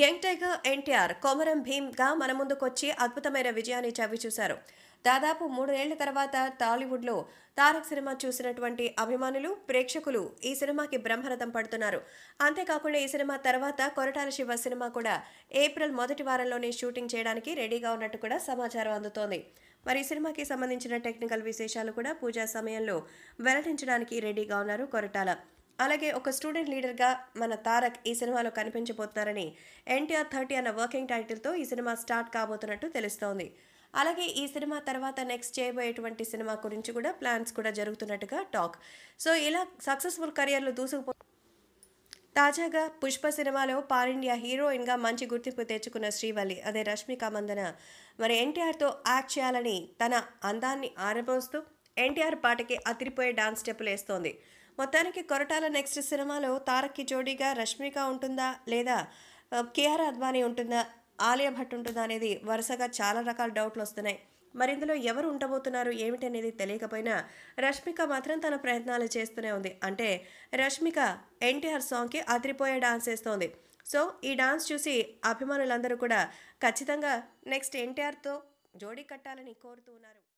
young tiger NTR Komaram భీమ్గా మన ముందుకొచ్చి అద్భుతమైన విజయాన్ని చవిచూశారు దాదాపు మూడేళ్ల తర్వాత టాలీవుడ్లో తారక్ సినిమా చూసినటువంటి అభిమానులు ప్రేక్షకులు ఈ సినిమాకి బ్రహ్మరథం పడుతున్నారు అంతేకాకుండా ఈ సినిమా తర్వాత కొరటాల శివ సినిమా కూడా ఏప్రిల్ మొదటి వారంలోనే షూటింగ్ చేయడానికి రెడీగా ఉన్నట్టు కూడా సమాచారం అందుతోంది మరి సినిమాకి సంబంధించిన టెక్నికల్ విశేషాలు కూడా పూజా సమయంలో వెల్లడించడానికి రెడీగా ఉన్నారు కొరటాల అలాగే ఒక స్టూడెంట్ లీడర్గా మన తారక్ ఈ సినిమాలో కనిపించబోతున్నారని ఎన్టీఆర్ థర్టీ అన్న వర్కింగ్ టైటిల్తో ఈ సినిమా స్టార్ట్ కాబోతున్నట్టు తెలుస్తోంది అలాగే ఈ సినిమా తర్వాత నెక్స్ట్ చేయబోయేటువంటి సినిమా గురించి కూడా ప్లాన్స్ కూడా జరుగుతున్నట్టుగా టాక్ సో ఇలా సక్సెస్ఫుల్ కెరియర్లు దూసుకుపో తాజాగా పుష్ప సినిమాలో పాన్ ఇండియా హీరోయిన్గా మంచి గుర్తింపు తెచ్చుకున్న శ్రీవల్లి అదే రష్మిక మందన మరి ఎన్టీఆర్తో యాక్ట్ చేయాలని తన అందాన్ని ఆరబోస్తూ ఎన్టీఆర్ పాటకి అదిరిపోయే డాన్స్ స్టెప్పులు వేస్తోంది మొత్తానికి కొరటాల నెక్స్ట్ సినిమాలో తారక్కి జోడీగా రష్మిక ఉంటుందా లేదా కేఆర్ అద్వానీ ఉంటుందా ఆలియా భట్ ఉంటుందా అనేది వరుసగా చాలా రకాల డౌట్లు వస్తున్నాయి మరి ఇందులో ఎవరు ఉండబోతున్నారు ఏమిటనేది తెలియకపోయినా రష్మిక మాత్రం తన ప్రయత్నాలు చేస్తూనే ఉంది అంటే రష్మిక ఎన్టీఆర్ సాంగ్కి అదిరిపోయే డాన్స్ వేస్తోంది సో ఈ డాన్స్ చూసి అభిమానులందరూ కూడా ఖచ్చితంగా నెక్స్ట్ ఎన్టీఆర్తో జోడీ కట్టాలని కోరుతూ ఉన్నారు